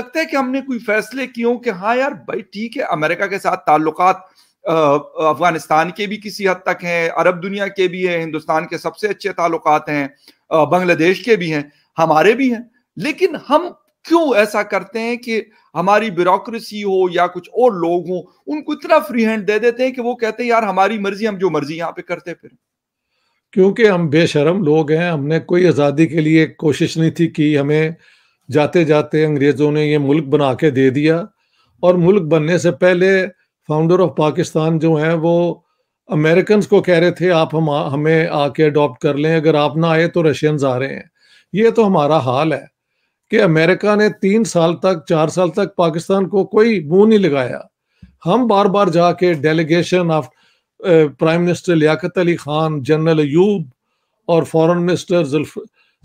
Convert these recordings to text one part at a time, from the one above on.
लगता है कि हमने कोई फैसले किए कि हाँ यार भाई ठीक है अमेरिका के साथ ताल्लुक अफगानिस्तान के भी किसी हद तक हैं अरब दुनिया के भी हैं हिंदुस्तान के सबसे अच्छे ताल्लुक हैं बांग्लादेश के भी हैं हमारे भी हैं लेकिन हम क्यों ऐसा करते हैं कि हमारी ब्यूरोक्रेसी हो या कुछ और लोग हों उनको इतना फ्री हैंड दे देते हैं कि वो कहते हैं यार हमारी मर्जी हम जो मर्जी यहाँ पे करते फिर क्योंकि हम बेशरम लोग हैं हमने कोई आज़ादी के लिए कोशिश नहीं थी कि हमें जाते जाते अंग्रेज़ों ने ये मुल्क बना के दे दिया और मुल्क बनने से पहले फाउंडर ऑफ पाकिस्तान जो हैं वो अमेरिकन को कह रहे थे आप हम हमें आके अडॉप्ट कर लें अगर आप ना आए तो रशियंस आ रहे हैं ये तो हमारा हाल है कि अमेरिका ने तीन साल तक चार साल तक पाकिस्तान को कोई मुंह नहीं लगाया हम बार बार जाके delegation of prime minister Liaquat Ali Khan general यूब और फॉरेन मिनिस्टर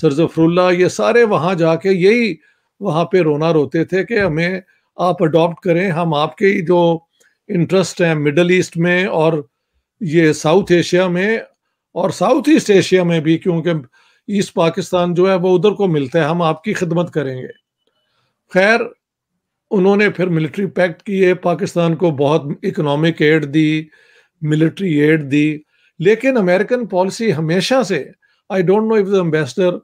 सरजफरुल्ला ये सारे वहाँ जाके यही वहाँ पे रोना रोते थे कि हमें आप अडॉप्ट करें हम आपके ही जो इंटरेस्ट हैं मिडल ईस्ट में और ये साउथ एशिया में और साउथ ईस्ट एशिया में भी क्योंकि ईस्ट पाकिस्तान जो है वो उधर को मिलता है हम आपकी खिदमत करेंगे खैर उन्होंने फिर मिलिट्री पैक्ट किए पाकिस्तान को बहुत इकोनॉमिक एड दी मिलिट्री एड दी लेकिन अमेरिकन पॉलिसी हमेशा से I don't know if the ambassador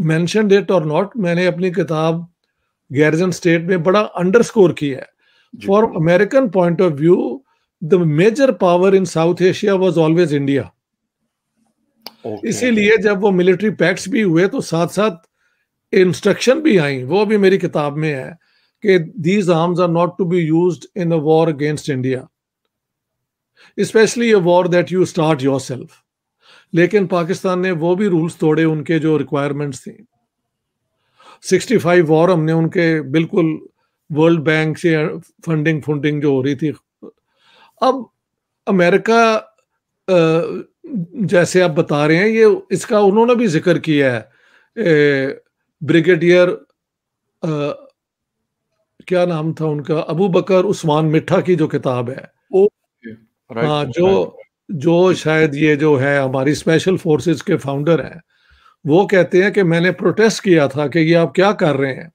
mention that और नॉट मैंने अपनी किताब गैरजन स्टेट में बड़ा अंडरस्कोर किया है for American point of view the major power in South Asia was always India इसीलिए जब वो मिलिट्री पैक्ट्स भी हुए तो साथ साथ इंस्ट्रक्शन भी आई वो भी मेरी किताब में है कि these arms are not to be used in a war against India specially a war that you start yourself लेकिन पाकिस्तान ने वो भी रूल्स तोड़े उनके जो रिक्वायरमेंट्स थी 65 वॉर हमने उनके बिल्कुल वर्ल्ड बैंक से फंडिंग फंडिंग जो हो रही थी अब अमेरिका जैसे आप बता रहे हैं ये इसका उन्होंने भी जिक्र किया है ब्रिगेडियर क्या नाम था उनका अबू बकर उस्मान मिठा की जो किताब है वो हाँ जो जो शायद ये जो है हमारी स्पेशल फोर्सेस के फाउंडर हैं वो कहते हैं कि मैंने प्रोटेस्ट किया था कि ये आप क्या कर रहे हैं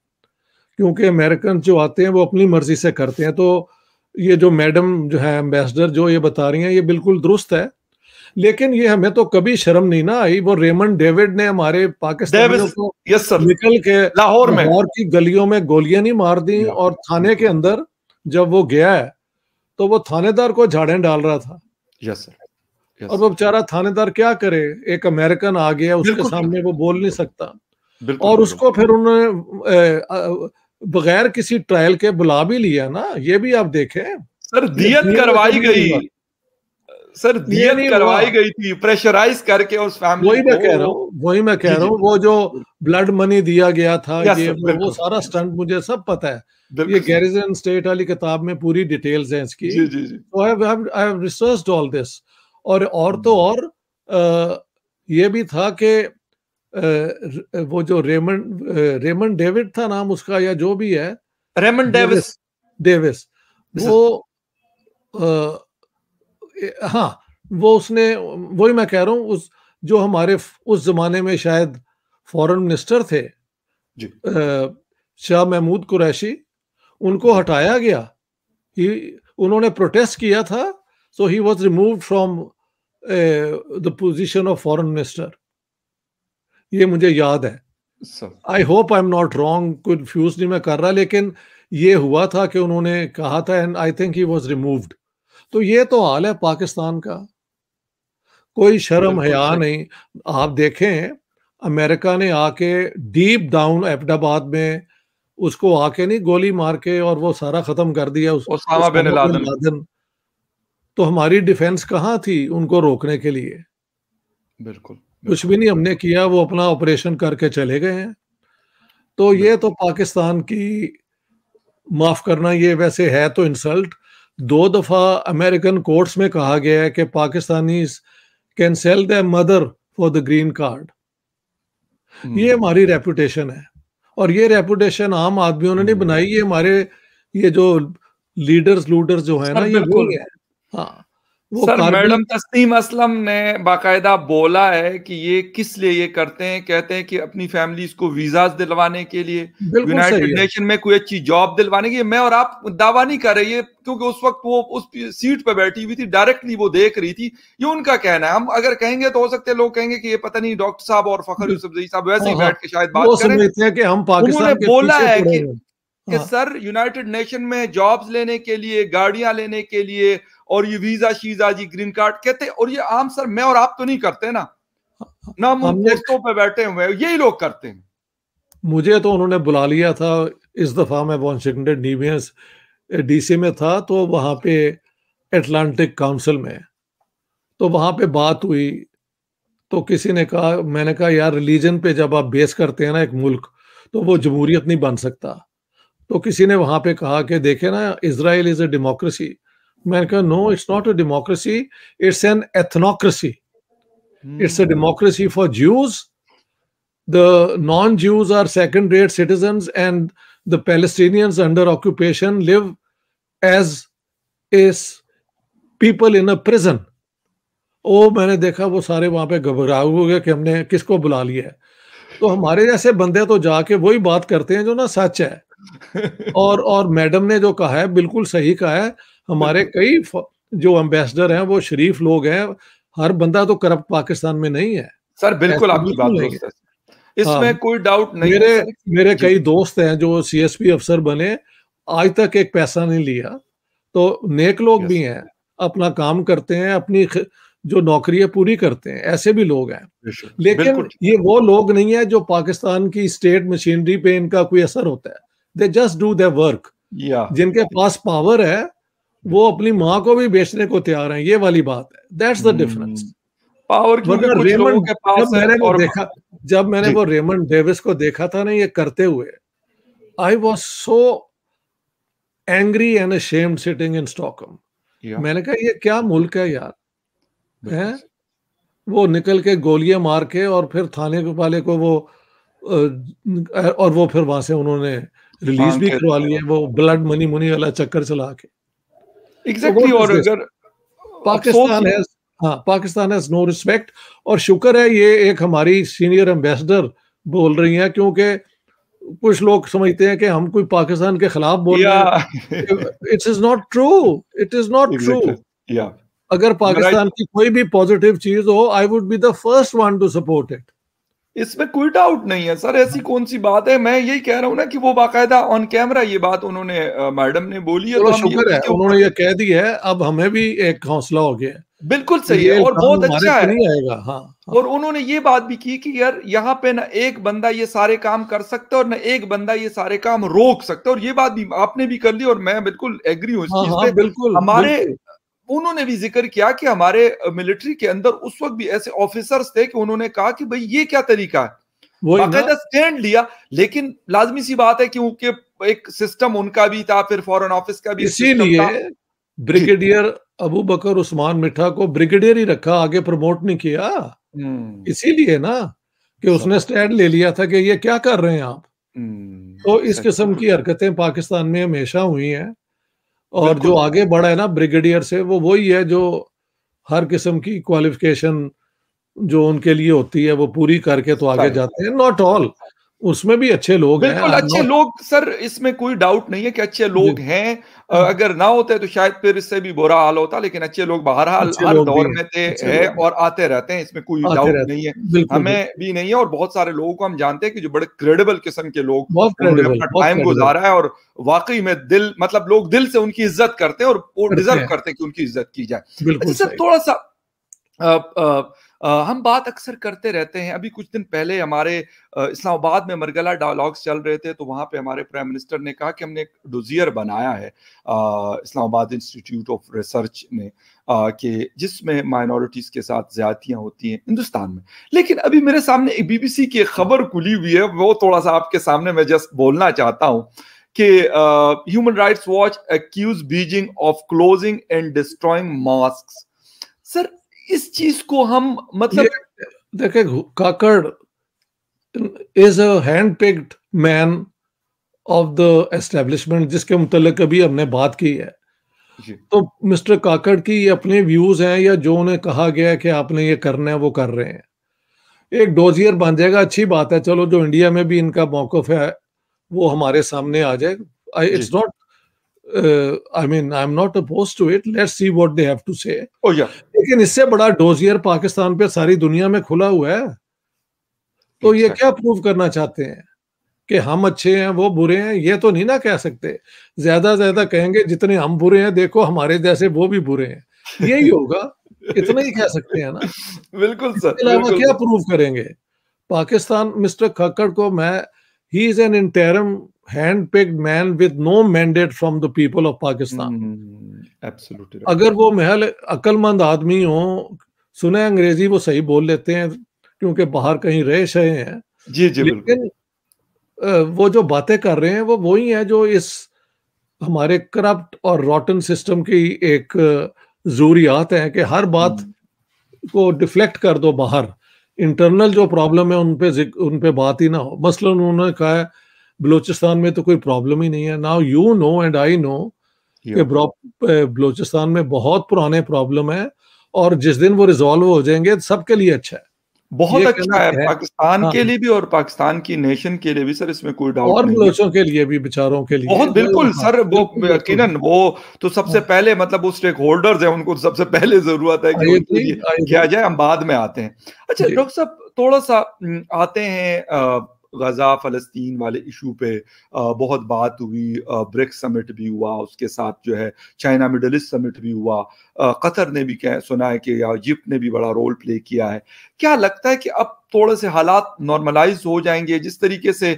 क्योंकि अमेरिकन जो आते हैं वो अपनी मर्जी से करते हैं तो ये जो मैडम जो है एम्बेसडर जो ये बता रही हैं ये बिल्कुल दुरुस्त है लेकिन ये हमें तो कभी शर्म नहीं ना आई वो रेमंड डेविड ने हमारे पाकिस्तान को यस सर निकल के लाहौर में लाहौर की गलियों में गोलियां नहीं मार दी और थाने के अंदर जब वो गया है तो वो थानेदार को झाड़े डाल रहा था यस सर और वो बेचारा थानेदार क्या करे एक अमेरिकन आ गया उसके सामने वो बोल नहीं सकता और उसको फिर उन्होंने बगैर किसी ट्रायल के बुला भी लिया ना ये भी आप देखें सर दियत करवाई गई सर नियत करवाई गई थी प्रेशराइज करके उस फैमिली वही मैं कह रहा हूँ वही मैं कह रहा हूँ वो जो ब्लड मनी दिया गया था ये वो सारा स्टंट मुझे सब पता है ये गैरिजन स्टेट वाली किताब में पूरी डिटेल्स हैं इसकी आई हैव ऑल दिस और और तो hmm. और आ, ये भी था कि वो जो रेमंड रेमंड डेविड था नाम उसका या जो भी है रेमंड डेविस डेविस वो आ, हाँ वो उसने वही मैं कह रहा हूँ उस जो हमारे उस जमाने में शायद फॉरेन मिनिस्टर थे शाह महमूद कुरैशी उनको हटाया गया ही उन्होंने प्रोटेस्ट किया था so he was remove from the position of foreign minister ये मुझे याद है I hope I am not wrong confuse नहीं मैं कर रहा लेकिन ये हुआ था कि उन्होंने कहा था and I think he was removed तो ये तो हाल है पाकिस्तान का कोई शर्म हया नहीं आप देखें अमेरिका ने आके डीप डाउन एबाद में उसको आके नहीं गोली मार के और वो सारा खत्म कर दिया उस, उसामा बिन लादन तो हमारी डिफेंस कहाँ थी उनको रोकने के लिए बिल्कुल कुछ भी नहीं हमने किया वो अपना ऑपरेशन करके चले गए हैं तो ये तो पाकिस्तान की माफ करना ये वैसे है तो इंसल्ट दो दफ़ा अमेरिकन कोर्ट्स में कहा गया है कि Pakistani can sell the mother for the green card ये हमारी रेपुटेशन है और ये रेपुटेशन आम आदमियों ने नहीं hmm. बनाई ये हमारे ये जो लीडर्स लूडर्स जो है ना ये हाँ वो सर मैडम तस्नीम असलम ने बाकायदा बोला है कि ये किस लिए ये करते हैं कहते हैं कि अपनी फैमिलीज को वीजाज दिलवाने के लिए यूनाइटेड नेशन में कोई अच्छी जॉब दिलवाने के लिए मैं और आप दावा नहीं कर रहे ये क्योंकि उस वक्त वो उस सीट पर बैठी हुई थी डायरेक्टली वो देख रही थी ये उनका कहना है हम अगर कहेंगे तो हो सकते हैं लोग कहेंगे कि ये पता नहीं डॉक्टर साहब और फखर यूसुफ साहब वैसे हाँ, ही हाँ। बैठ के शायद बात करें कि हम बोला है कि कि हाँ। सर यूनाइटेड नेशन में जॉब्स लेने के लिए गाड़ियां लेने के लिए और ये वीजा शीजा जी ग्रीन कार्ड कहते और ये आम सर मैं और आप तो नहीं करते ना हाँ, ना हम दोस्तों पे बैठे हुए यही लोग करते हैं मुझे तो उन्होंने बुला लिया था इस दफा मैं वॉशिंगटन डी डीसी में था तो वहां पे एटलांटिक काउंसिल में तो वहां पे बात हुई तो किसी ने कहा मैंने कहा यार रिलीजन पे जब आप बेस करते हैं ना एक मुल्क तो वो जमहूरियत नहीं बन सकता तो किसी ने वहां पे कहा कि देखे ना इसराइल इज अ डेमोक्रेसी मैंने कहा no it's not a democracy it's an ethnocracy it's a democracy for Jews the non Jews are second rate citizen and the Palestinians under occupation live as is people in a prison ओ मैंने देखा वो सारे वहां पे घबरा हुए कि हमने किसको बुला लिया है तो हमारे जैसे बंदे तो जाके वही बात करते हैं जो ना सच है और और मैडम ने जो कहा है बिल्कुल सही कहा है हमारे कई जो एम्बेसडर हैं वो शरीफ लोग हैं हर बंदा तो करप्ट पाकिस्तान में नहीं है सर बिल्कुल आपकी बात नहीं है इसमें हाँ। कोई डाउट नहीं मेरे मेरे कई दोस्त हैं जो सीएसपी अफसर बने आज तक एक पैसा नहीं लिया तो नेक लोग भी हैं अपना काम करते हैं अपनी जो नौकरी है पूरी करते हैं ऐसे भी लोग हैं लेकिन ये वो लोग नहीं है जो पाकिस्तान की स्टेट मशीनरी पे इनका कोई असर होता है they just do their work जिनके पास पावर है वो अपनी माँ को भी बेचने को तैयार है ये वाली बात है दैट्स द डिफरेंस पावर रेमंड जब मैंने वो देखा जब मैंने वो रेमंड डेविस को देखा था ना ये करते हुए I was so angry and ashamed sitting in Stockholm मैंने कहा ये क्या मुल्क है यार है वो निकल के गोलियां मार के और फिर थाने वाले को वो और वो फिर वहां से उन्होंने रिलीज भी करवा तो ली वो ब्लड मनी मुनी वाला चक्कर चला के एग्जैक्टली तो और तो अगर पाकिस्तान है हाँ पाकिस्तान हैज नो रिस्पेक्ट और शुक्र है ये एक हमारी सीनियर एम्बेसडर बोल रही हैं क्योंकि कुछ लोग समझते हैं कि हम कोई पाकिस्तान के खिलाफ बोल रहे हैं it is not true it is not true अगर पाकिस्तान की कोई भी पॉजिटिव चीज हो I would be the first one to support it इसमें कोई डाउट नहीं है सर ऐसी कौन सी बात है मैं यही कह रहा हूँ ना कि वो बाकायदा ऑन कैमरा ये बात उन्होंने मैडम ने बोली है तो शुक्र है उन्होंने ये कह दी है अब हमें भी एक हौसला हो गया बिल्कुल सही है और बहुत अच्छा है नहीं आएगा हाँ, हाँ। और उन्होंने ये बात भी की कि यार यहाँ पे ना एक बंदा ये सारे काम कर सकता है और ना एक बंदा ये सारे काम रोक सकता है और ये बात भी आपने भी कर ली और मैं बिल्कुल एग्री हूँ हाँ, हाँ, बिल्कुल हमारे बिल्कुल। उन्होंने भी जिक्र किया कि हमारे मिलिट्री के अंदर उस वक्त भी ऐसे ऑफिसर्स थे कि उन्होंने कहा कि भाई ये क्या तरीका है बाकायदा स्टैंड लिया लेकिन लाजमी सी बात है क्योंकि एक सिस्टम उनका भी था फिर फॉरेन ऑफिस का भी इसीलिए ब्रिगेडियर अबू बकर उस्मान मिठा को ब्रिगेडियर ही रखा आगे प्रमोट नहीं किया हम्म। इसीलिए ना कि उसने स्टैंड ले लिया था कि ये क्या कर रहे हैं आप हम्म। तो इस किस्म की हरकतें पाकिस्तान में हमेशा हुई हैं और जो आगे बढ़ा है ना ब्रिगेडियर से वो वही है जो हर किस्म की क्वालिफिकेशन जो उनके लिए होती है वो पूरी करके तो आगे जाते हैं नॉट ऑल उसमें भी अच्छे लोग हैं अच्छे लोग सर इसमें कोई डाउट नहीं है कि अच्छे लोग हैं अगर ना होते तो शायद फिर इससे भी बुरा हाल होता लेकिन अच्छे लोग बाहर हाल हर दौर में थे है और आते रहते हैं इसमें कोई डाउट नहीं है हमें भी नहीं है और बहुत सारे लोगों को हम जानते हैं कि जो बड़े क्रेडिबल किस्म के लोग अपना टाइम गुजारा है और वाकई में दिल मतलब लोग दिल से उनकी इज्जत करते हैं और डिजर्व करते हैं कि उनकी इज्जत की जाए अच्छा, थोड़ा सा हम बात अक्सर करते रहते हैं अभी कुछ दिन पहले हमारे इस्लामाबाद में मरगला डायलॉग्स चल रहे थे तो वहाँ पे हमारे प्राइम मिनिस्टर ने कहा कि हमने एक डुजियर बनाया है इस्लामाबाद इंस्टीट्यूट ऑफ रिसर्च ने कि जिसमें माइनॉरिटीज़ के साथ ज़्यादतियाँ होती हैं हिंदुस्तान में लेकिन अभी मेरे सामने बीबीसी की खबर खुली हुई है वो थोड़ा सा आपके सामने मैं जस्ट बोलना चाहता हूँ कि Human Rights Watch accuse Beijing of closing and destroying mosque sir इस चीज को हम मतलब देखे Kakar is a hand picked man of the establishment जिसके मुतलक अभी हमने बात की है तो मिस्टर काकड़ की अपने व्यूज हैं या जो उन्हें कहा गया है कि आपने ये करना है वो कर रहे हैं एक डोजियर बन जाएगा अच्छी बात है चलो जो इंडिया में भी इनका मौकफ है वो हमारे सामने आ जाए it's not Uh, I mean, I'm not opposed to it. Let's see what they have to say. Oh yeah. लेकिन इससे बड़ा डोजियर पाकिस्तान पे सारी दुनिया में खुला हुआ है तो ये क्या प्रूव करना चाहते हैं कि हम अच्छे हैं वो बुरे हैं ये तो नहीं ना कह सकते ज्यादा ज्यादा कहेंगे जितने हम बुरे हैं देखो हमारे जैसे वो भी बुरे हैं यही होगा इतना ही कह सकते हैं ना बिल्कुल सर अलावा क्या प्रूव करेंगे पाकिस्तान मिस्टर खक्कड़ को मैं he is an interim handpicked man with no mandate from the people of Pakistan अगर वो महल अक्लमंद आदमी हो सुने अंग्रेजी वो सही बोल लेते हैं क्योंकि बाहर कहीं रह सहे हैं जी जी लेकिन वो जो बातें कर रहे हैं वो वही है जो इस हमारे करप्ट और रॉटन सिस्टम की एक जरूरियात है कि हर बात hmm. को डिफ्लेक्ट कर दो बाहर इंटरनल जो प्रॉब्लम है उन पे उन पे बात ही ना हो मसलन उन्होंने कहा है बलोचिस्तान में तो कोई प्रॉब्लम ही नहीं है now you know and I know कि बलोचिस्तान में बहुत पुराने प्रॉब्लम है और जिस दिन वो रिजॉल्व हो जाएंगे सबके लिए अच्छा है बहुत अच्छा है, है पाकिस्तान हाँ। के लिए भी और पाकिस्तान की नेशन के लिए भी सर इसमें कोई डाउट और बलोचों के लिए भी बेचारों के लिए बहुत बिल्कुल हाँ, सर वो यकीन वो तो सबसे हाँ, पहले मतलब वो स्टेक होल्डर्स है उनको सबसे पहले जरूरत है कि किया जाए हम बाद में आते हैं अच्छा डॉक्टर साहब थोड़ा सा आते हैं गज़ा फ़लस्तीन वाले इशू पे बहुत बात हुई ब्रिक्स समिट भी हुआ उसके साथ जो है चाइना मिडल ईस्ट समिट भी हुआ कतर ने भी कह सुना है कि या इजिप्ट ने भी बड़ा रोल प्ले किया है क्या लगता है कि अब थोड़े से हालात नॉर्मलाइज हो जाएंगे जिस तरीके से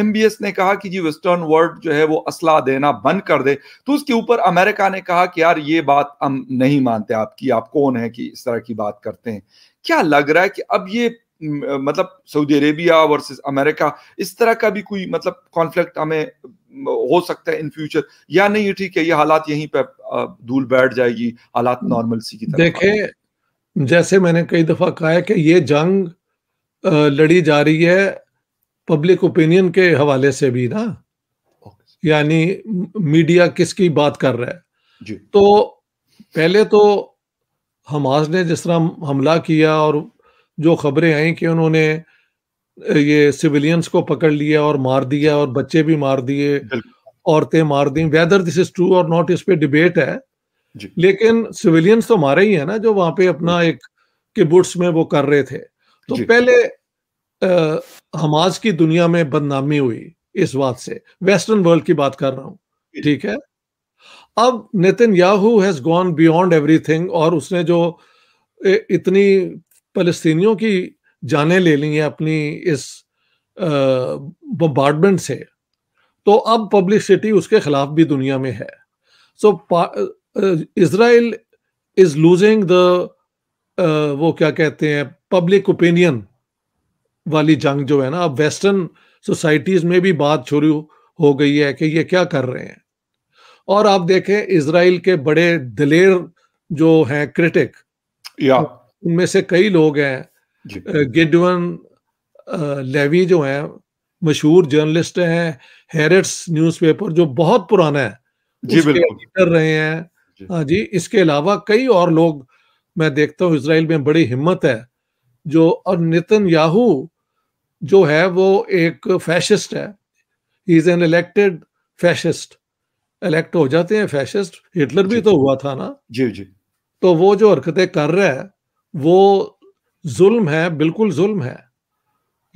एम बी एस ने कहा कि जी वेस्टर्न वर्ल्ड जो है वो असला देना बंद कर दे तो उसके ऊपर अमेरिका ने कहा कि यार ये बात हम नहीं मानते आपकी आप कौन है कि इस तरह की बात करते हैं क्या लग रहा है कि अब ये मतलब सऊदी अरेबिया वर्सेस अमेरिका इस तरह का भी कोई मतलब कॉन्फ्लिक्ट हमें हो सकता है इन फ्यूचर या नहीं ठीक है ये हालात यहीं पर धूल बैठ जाएगी हालात नॉर्मल सी की तरफ देखे जैसे मैंने कई दफा कहा है कि ये जंग लड़ी जा रही है पब्लिक ओपिनियन के हवाले से भी ना यानी मीडिया किसकी बात कर रहा है जी। तो पहले तो हमास ने जिस तरह हमला किया और जो खबरें आई कि उन्होंने ये सिविलियंस को पकड़ लिया और मार दिया और बच्चे भी मार दिए औरतें मार दी वेदर दिस इज ट्रू और नॉट इस पे डिबेट है लेकिन सिविलियंस तो मारे ही है ना जो वहां पे अपना एक किबुट्स में वो कर रहे थे तो पहले आ, हमाज की दुनिया में बदनामी हुई इस बात से वेस्टर्न वर्ल्ड की बात कर रहा हूं ठीक है अब Netanyahu has gone beyond everything और उसने जो इतनी फलस्तीनियों की जाने ले ली हैं अपनी इस बम्बार्डमेंट से तो अब पब्लिसिटी उसके खिलाफ भी दुनिया में है so Israel is losing the वो क्या कहते हैं पब्लिक ओपिनियन वाली जंग जो है ना अब वेस्टर्न सोसाइटीज में भी बात शुरू हो गई है कि ये क्या कर रहे हैं और आप देखें इसराइल के बड़े दिलेर जो हैं क्रिटिक या yeah. उनमें से कई लोग हैं गिडवन लेवी जो है मशहूर जर्नलिस्ट हैं हेरिट्स न्यूज़पेपर जो बहुत पुराना है जी एडिटर रहे हैं हाँ जी इसके अलावा कई और लोग मैं देखता हूँ इसराइल में बड़ी हिम्मत है जो और नितिन याहू जो है वो एक फैशिस्ट है he is an elected fascist elect हो जाते हैं फैशिस्ट हिटलर भी तो हुआ था ना जी जी तो वो जो हरकतें कर रहा है वो जुल्म है बिल्कुल जुल्म है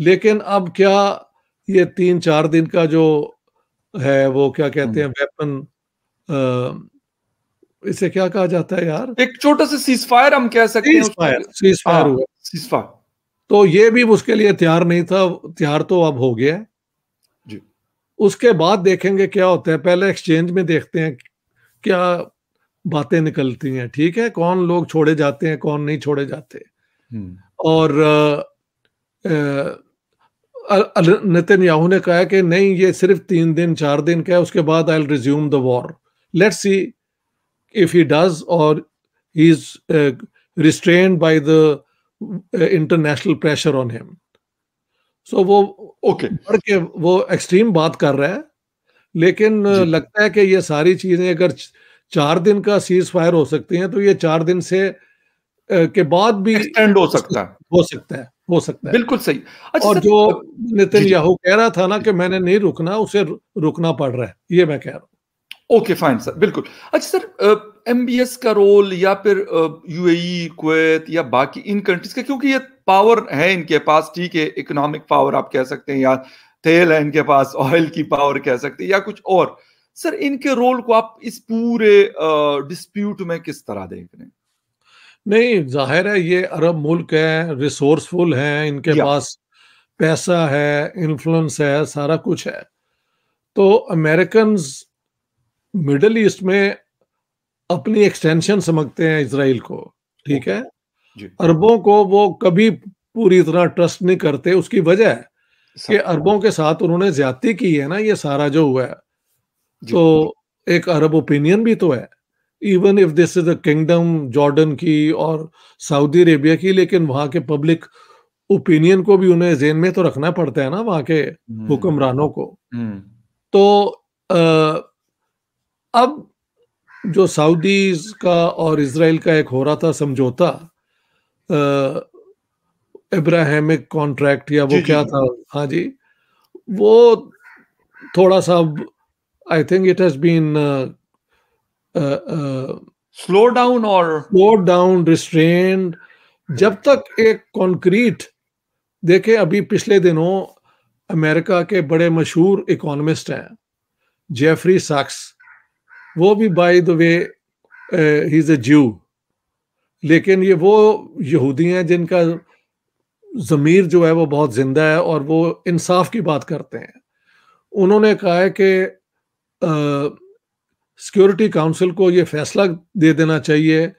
लेकिन अब क्या ये तीन चार दिन का जो है वो क्या कहते हैं वेपन हम्म। इसे क्या कहा जाता है यार एक छोटा सा सीज फायर हम कह सकते हैं fire cease fire cease fire तो ये भी उसके लिए तैयार नहीं था तैयार तो अब हो गया जी उसके बाद देखेंगे क्या होता है पहले एक्सचेंज में देखते हैं क्या बातें निकलती हैं ठीक है कौन लोग छोड़े जाते हैं कौन नहीं छोड़े जाते हम्म। और नितिन याहू ने कहा कि नहीं ये सिर्फ तीन दिन चार दिन का है उसके बाद I resume the war let's see if he does और he is restrain by the international pressure on him so वो ओके okay. वो एक्सट्रीम बात कर रहा है लेकिन लगता है कि ये सारी चीजें अगर चार दिन का सीज फायर हो सकती है तो ये चार दिन से के बाद भी एक्सटेंड हो सकता है हो सकता है हो सकता है बिल्कुल सही अच्छा और जो नितिन याहू कह रहा था ना कि मैंने नहीं रुकना उसे रुकना पड़ रहा है ये मैं कह रहा हूँ ओके फाइन सर बिल्कुल अच्छा सर एम का रोल या फिर यूएई कुवैत e, या बाकी इन कंट्रीज का क्योंकि ये पावर है इनके पास ठीक है इकोनॉमिक पावर आप कह सकते हैं या तेल है इनके पास ऑयल की पावर कह सकते हैं या कुछ और uh, सर इनके रोल को आप इस पूरे डिस्प्यूट में किस तरह देख रहे हैं नहीं जाहिर है ये अरब मुल्क है रिसोर्सफुल हैं इनके पास पैसा है इन्फ्लुएंस है सारा कुछ है तो अमेरिकन मिडल ईस्ट में अपनी एक्सटेंशन समझते हैं इसराइल को ठीक है oh, अरबों को वो कभी पूरी तरह ट्रस्ट नहीं करते उसकी वजह है कि अरबों के साथ उन्होंने ज्यादा की है ना ये सारा जो हुआ है तो एक अरब ओपिनियन भी तो है even if this is a kingdom Jordan की और सऊदी अरेबिया की लेकिन वहां के पब्लिक ओपिनियन को भी उन्हें जेन में तो रखना पड़ता है ना वहां के हम्म। हुक्मरानों को हम्म। तो आ, अब जो सऊदी का और इसराइल का एक हो रहा था समझौता इब्राहिमिक कॉन्ट्रैक्ट या वो जी, क्या जी, था हाँ जी वो थोड़ा सा I think it has been uh, uh, uh, slow down or slowed down, restrained. Hmm. जब तक एक कंक्रीट देखे अभी पिछले दिनों अमेरिका के बड़े मशहूर इकोनॉमिस्ट हैं जेफरी साक्स वो भी by the way he is a Jew लेकिन ये वो यहूदी हैं जिनका ज़मीर जो है वो बहुत ज़िंदा है और वो इंसाफ की बात करते हैं उन्होंने कहा है कि सिक्योरिटी काउंसिल को ये फैसला दे देना चाहिए